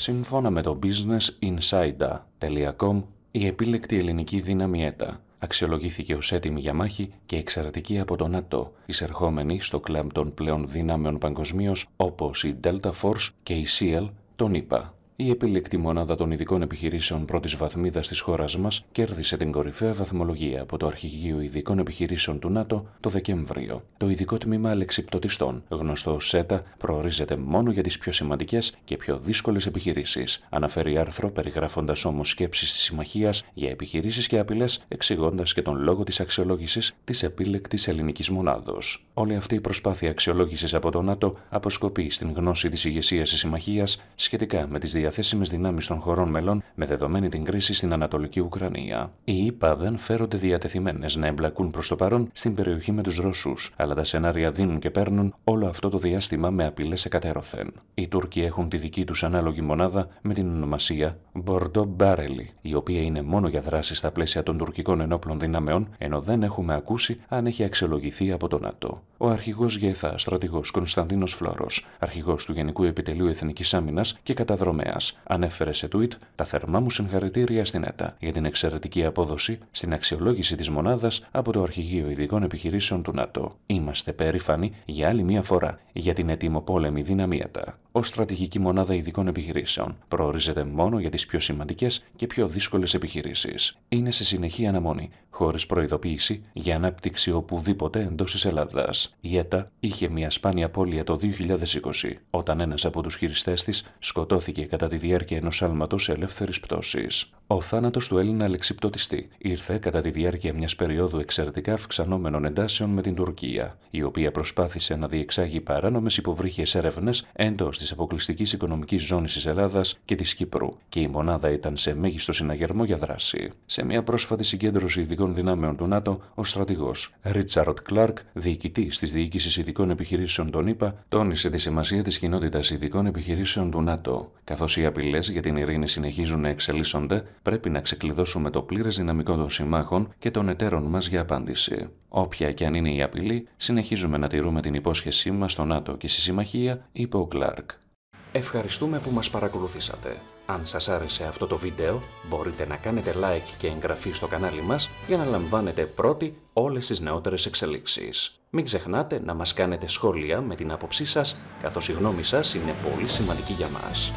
Σύμφωνα με το businessinsider.com, η επίλεκτη ελληνική δύναμη ΕΤΑ αξιολογήθηκε ως έτοιμη για μάχη και εξαιρετική από τον ΝΑΤΟ, εισερχόμενη στο κλαμπ των πλέον δυνάμεων παγκοσμίως όπως η Delta Force και η SEAL, τον ίπα. Η επιλεκτή μονάδα των ειδικών επιχειρήσεων πρώτης βαθμίδας της χώρας μας κέρδισε την κορυφαία βαθμολογία από το Αρχηγείο Ειδικών Επιχειρήσεων του ΝΑΤΟ το Δεκέμβριο. Το ειδικό τμήμα αλεξιπτωτιστών, γνωστό ω ΣΕΤΑ, προορίζεται μόνο για τις πιο σημαντικές και πιο δύσκολες επιχειρήσεις. Αναφέρει άρθρο περιγράφοντας όμως σκέψεις της Συμμαχίας για επιχειρήσεις και απειλές, εξηγώντας και τον λόγο της αξιολόγησης της επίλεκτη ελληνικής μονάδος. Όλη αυτή η προσπάθεια αξιολόγησης από το ΝΑΤΟ αποσκοπεί στην γνώση της ηγεσίας της Συμμαχίας σχετικά με τις διαδικασίες διαθέσιμες δυνάμεις των χωρών μελών με δεδομένη την κρίση στην Ανατολική Ουκρανία. Οι ΗΠΑ δεν φέρονται διατεθειμένες να εμπλακούν προς το παρόν στην περιοχή με τους Ρώσους, αλλά τα σενάρια δίνουν και παίρνουν όλο αυτό το διάστημα με απειλές εκατέρωθεν. Οι Τούρκοι έχουν τη δική τους ανάλογη μονάδα με την ονομασία Μπορντό Μπάρελι, η οποία είναι μόνο για δράση στα πλαίσια των τουρκικών ενόπλων δυνάμεων, ενώ δεν έχουμε ακούσει αν έχει αξιολογηθεί από τον ΝΑΤΟ. Ο αρχηγός Γεθά, στρατηγός Κωνσταντίνος Φλόρο, αρχηγός του Γενικού Επιτελείου Εθνικής Άμυνας και καταδρομέα ανέφερε σε tweet τα θερμά μου συγχαρητήρια στην ΕΤΑ για την εξαιρετική απόδοση στην αξιολόγηση της μονάδας από το Αρχηγείο Ειδικών Επιχειρήσεων του ΝΑΤΟ. Είμαστε περήφανοι για άλλη μία φορά για την ετοιμοπόλεμη δυναμία ΕΤΑ ω στρατηγική μονάδα ειδικών επιχειρήσεων. Προορίζεται μόνο για τις πιο σημαντικές και πιο δύσκολες επιχειρήσεις. Είναι σε συνεχή αναμονή, χωρίς προειδοποίηση, για ανάπτυξη οπουδήποτε εντός της Ελλάδας. Η ΕΤΑ είχε μια σπάνια απώλεια το 2020, όταν ένας από τους χειριστές της σκοτώθηκε κατά τη διάρκεια ενός άλματος ελεύθερης πτώσης. Ο θάνατος του Έλληνα αλεξιπτοτιστή ήρθε κατά τη διάρκεια μιας περίοδου εξαιρετικά αυξανόμενων εντάσεων με την Τουρκία, η οποία προσπάθησε να διεξάγει παράνομες υποβρύχε έρευνες εντός της αποκλειστικής οικονομικής ζώνης της Ελλάδας και της Κύπρου και η μονάδα ήταν σε μέγιστο συναγερμό για δράση. Σε μια πρόσφατη συγκέντρωση ειδικών δυνάμεων του ΝΑΤΟ, ο στρατηγός Ρίτσαρντ Κλάρκ, διοικητή της Διοίκησης Ειδικών Επιχειρήσεων των ΗΠΑ, τόνισε τη σημασία της κοινότητας ειδικών επιχειρήσεων του ΝΑΤΟ. Καθώς οι απειλές για την ειρήνη συνεχίζουν να εξελίσσονται, πρέπει να ξεκλειδώσουμε το πλήρες δυναμικό των συμμάχων και των εταίρων μας για απάντηση. Όποια και αν είναι η απειλή, συνεχίζουμε να τηρούμε την υπόσχεσή μας στο ΝΑΤΟ και στη Συμμαχία, είπε ο Κλάρκ. Ευχαριστούμε που μας παρακολουθήσατε. Αν σας άρεσε αυτό το βίντεο, μπορείτε να κάνετε like και εγγραφή στο κανάλι μας για να λαμβάνετε πρώτοι όλες τις νεότερες εξελίξεις. Μην ξεχνάτε να μας κάνετε σχόλια με την άποψή σας, καθώς η γνώμη είναι πολύ σημαντική για μας.